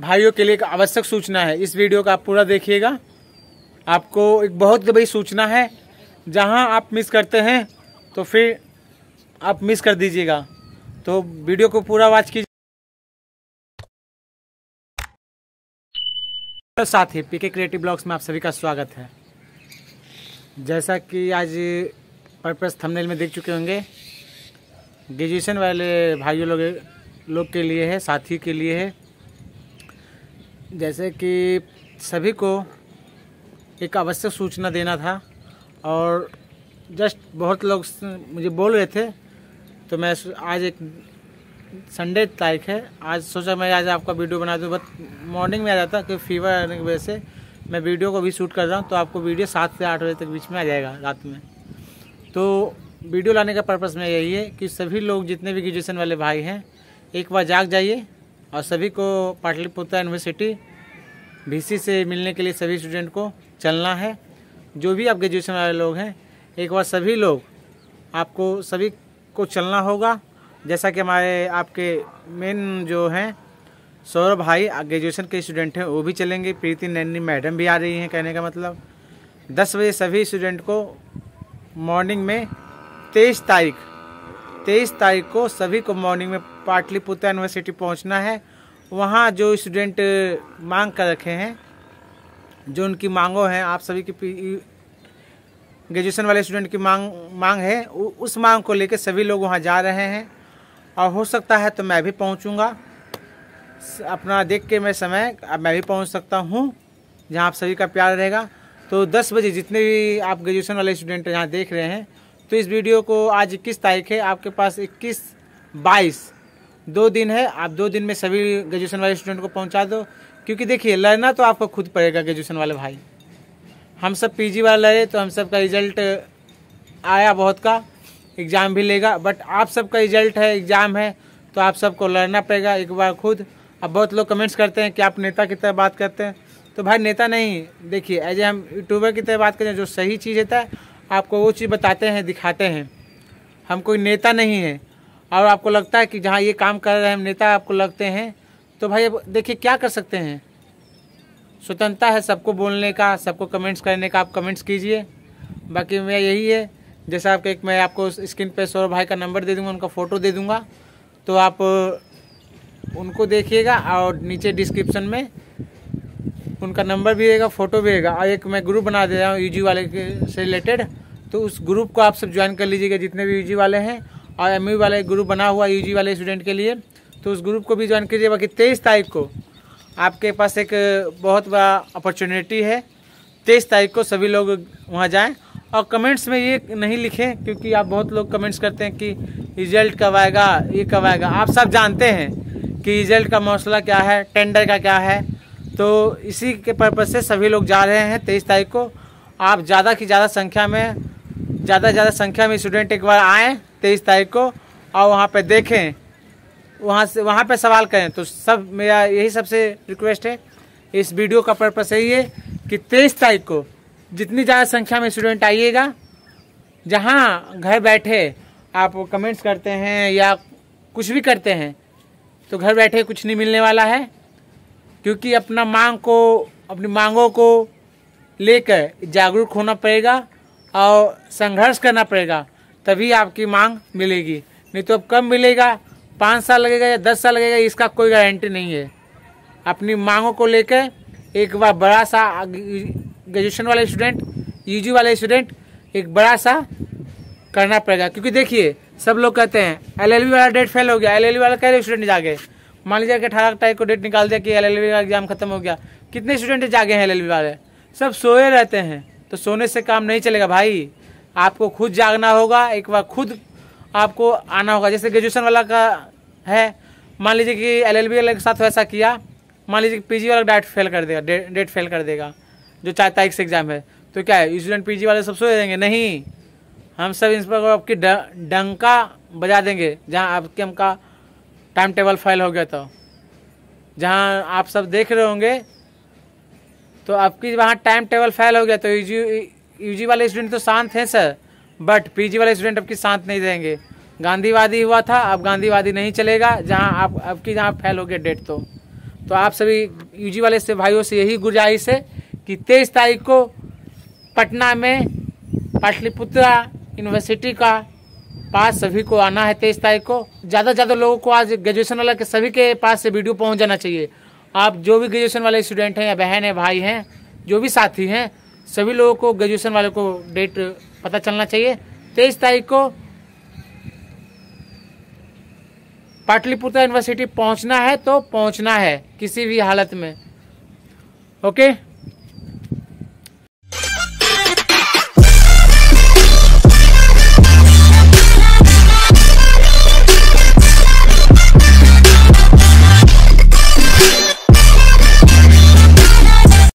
भाइयों के लिए एक आवश्यक सूचना है इस वीडियो का आप पूरा देखिएगा आपको एक बहुत बड़ी सूचना है जहां आप मिस करते हैं तो फिर आप मिस कर दीजिएगा तो वीडियो को पूरा वॉच कीजिए तो साथ ही पीके क्रिएटिव ब्लॉग्स में आप सभी का स्वागत है जैसा कि आज पर्पस थंबनेल में देख चुके होंगे ग्रेजुएशन वाले भाइयों लोग लोग के लिए है साथी के लिए है जैसे कि सभी को एक आवश्यक सूचना देना था और जस्ट बहुत लोग मुझे बोल रहे थे तो मैं आज एक संडे तारीख है आज सोचा मैं आज आपका वीडियो बना दूँ बट मॉर्निंग में आ जाता कि फीवर आने की वजह से मैं वीडियो को भी शूट कर रहा हूँ तो आपको वीडियो सात से आठ बजे तक बीच में आ जाएगा रात में तो वीडियो लाने का पर्पज़ में यही है कि सभी लोग जितने भी ग्रेजुएसन वाले भाई हैं एक बार जाग जाइए और सभी को पाटलिपुत्र यूनिवर्सिटी वीसी से मिलने के लिए सभी स्टूडेंट को चलना है जो भी आप ग्रेजुएशन वाले लोग हैं एक बार सभी लोग आपको सभी को चलना होगा जैसा कि हमारे आपके मेन जो हैं सौरभ भाई ग्रेजुएशन के स्टूडेंट हैं वो भी चलेंगे प्रीति नैनी मैडम भी आ रही हैं कहने का मतलब दस बजे सभी स्टूडेंट को मॉर्निंग में तेईस तारीख तेईस तारीख को सभी को मॉर्निंग में पाटलिपुत्र यूनिवर्सिटी पहुंचना है वहाँ जो स्टूडेंट मांग कर रखे हैं जो उनकी मांगों हैं आप सभी की ग्रेजुएशन वाले स्टूडेंट की मांग मांग है उस मांग को लेकर सभी लोग वहाँ जा रहे हैं और हो सकता है तो मैं भी पहुँचूँगा अपना देख के मैं समय अब मैं भी पहुँच सकता हूँ जहाँ आप सभी का प्यार रहेगा तो 10 बजे जितने भी आप ग्रेजुएशन वाले स्टूडेंट यहाँ देख रहे हैं तो इस वीडियो को आज इक्कीस तारीख है आपके पास इक्कीस बाईस दो दिन है आप दो दिन में सभी ग्रेजुएशन वाले स्टूडेंट को पहुंचा दो क्योंकि देखिए लड़ना तो आपको खुद पड़ेगा ग्रेजुएशन वाले भाई हम सब पीजी वाला लड़े तो हम सब का रिजल्ट आया बहुत का एग्ज़ाम भी लेगा बट आप सबका रिजल्ट है एग्ज़ाम है तो आप सबको लड़ना पड़ेगा एक बार खुद अब बहुत लोग कमेंट्स करते हैं कि आप नेता की तरह बात करते हैं तो भाई नेता नहीं देखिए एज हम यूट्यूबर की तरह बात करें जो सही चीज़ होता है आपको वो चीज़ बताते हैं दिखाते हैं हम कोई नेता नहीं है और आपको लगता है कि जहाँ ये काम कर रहे हैं नेता आपको लगते हैं तो भाई अब देखिए क्या कर सकते हैं स्वतंत्रता है सबको बोलने का सबको कमेंट्स करने का आप कमेंट्स कीजिए बाकी मैं यही है जैसा आपके एक मैं आपको स्क्रीन पे सौरभ भाई का नंबर दे दूंगा उनका फ़ोटो दे दूंगा तो आप उनको देखिएगा और नीचे डिस्क्रिप्शन में उनका नंबर भी रहेगा फ़ोटो भी रहेगा और एक मैं ग्रुप बना दे रहा हूँ यू e वाले के से रिलेटेड तो उस ग्रुप को आप सब ज्वाइन कर लीजिएगा जितने भी यू e वाले हैं और एम वाले ग्रुप बना हुआ है यू वाले स्टूडेंट के लिए तो उस ग्रुप को भी ज्वाइन कीजिए बाकी तेईस तारीख को आपके पास एक बहुत बड़ा अपॉर्चुनिटी है तेईस तारीख को सभी लोग वहाँ जाएँ और कमेंट्स में ये नहीं लिखें क्योंकि आप बहुत लोग कमेंट्स करते हैं कि रिजल्ट कब आएगा ये कब आएगा आप सब जानते हैं कि रिजल्ट का मौसला क्या है टेंडर का क्या है तो इसी के पर्पज़ से सभी लोग जा रहे हैं तेईस तारीख को आप ज़्यादा की ज़्यादा संख्या में ज़्यादा से ज़्यादा संख्या में स्टूडेंट एक बार आएँ तेईस तारीख को और वहाँ पे देखें वहाँ से वहाँ पे सवाल करें तो सब मेरा यही सबसे रिक्वेस्ट है इस वीडियो का पर्पस यही है कि तेईस तारीख को जितनी ज़्यादा संख्या में स्टूडेंट आइएगा जहाँ घर बैठे आप कमेंट्स करते हैं या कुछ भी करते हैं तो घर बैठे कुछ नहीं मिलने वाला है क्योंकि अपना मांग को अपनी मांगों को लेकर जागरूक होना पड़ेगा और संघर्ष करना पड़ेगा तभी आपकी मांग मिलेगी नहीं तो अब कब मिलेगा पाँच साल लगेगा या दस साल लगेगा इसका कोई गारंटी नहीं है अपनी मांगों को लेकर एक बार बड़ा सा ग्रेजुएशन वाले स्टूडेंट यूजी वाले स्टूडेंट एक बड़ा सा करना पड़ेगा क्योंकि देखिए सब लोग कहते हैं एलएलबी वाला डेट फेल हो गया एलएलबी वाला कह स्टूडेंट जागे मान लीजिए कि अठारह तारीख को डेट निकाल दिया कि एलएलबी का एग्जाम खत्म हो गया कितने स्टूडेंट जागे हैं एलएलबी वाले सब सोए रहते हैं तो सोने से काम नहीं चलेगा भाई आपको खुद जागना होगा एक बार खुद आपको आना होगा जैसे ग्रेजुएशन वाला का है मान लीजिए कि एल एल बी वाले के साथ वैसा किया मान लीजिए कि पी जी वाला डाइट फेल कर देगा डेट फेल कर देगा जो चार तारीख से एग्जाम है तो क्या है स्टूडेंट पी जी वाले सब सो देंगे नहीं हम सब इंस्पेक्टर पर आपकी डंका बजा देंगे जहाँ आपके हमका टाइम टेबल फाइल हो गया तो जहाँ आप सब देख रहे होंगे तो आपकी वहाँ टाइम टेबल फाइल हो गया तो यूजी वाले स्टूडेंट तो शांत हैं सर बट पीजी वाले स्टूडेंट आपकी शांत नहीं रहेंगे गांधीवादी हुआ था अब गांधीवादी नहीं चलेगा जहाँ आप आपकी जहाँ फैल हो गया डेट तो तो आप सभी यूजी वाले से भाइयों से यही गुजारिश है कि तेईस तारीख को पटना में पाटलिपुत्रा यूनिवर्सिटी का पास सभी को आना है तेईस तारीख को ज़्यादा से ज़्यादा लोगों को आज ग्रेजुएशन वाला के सभी के पास से वीडियो पहुंच जाना चाहिए आप जो भी ग्रेजुएशन वाले स्टूडेंट हैं या बहन हैं भाई हैं जो भी साथी हैं सभी लोगों को ग्रेजुएशन वालों को डेट पता चलना चाहिए तेईस तारीख को पाटलिपुत्र यूनिवर्सिटी पहुंचना है तो पहुंचना है किसी भी हालत में ओके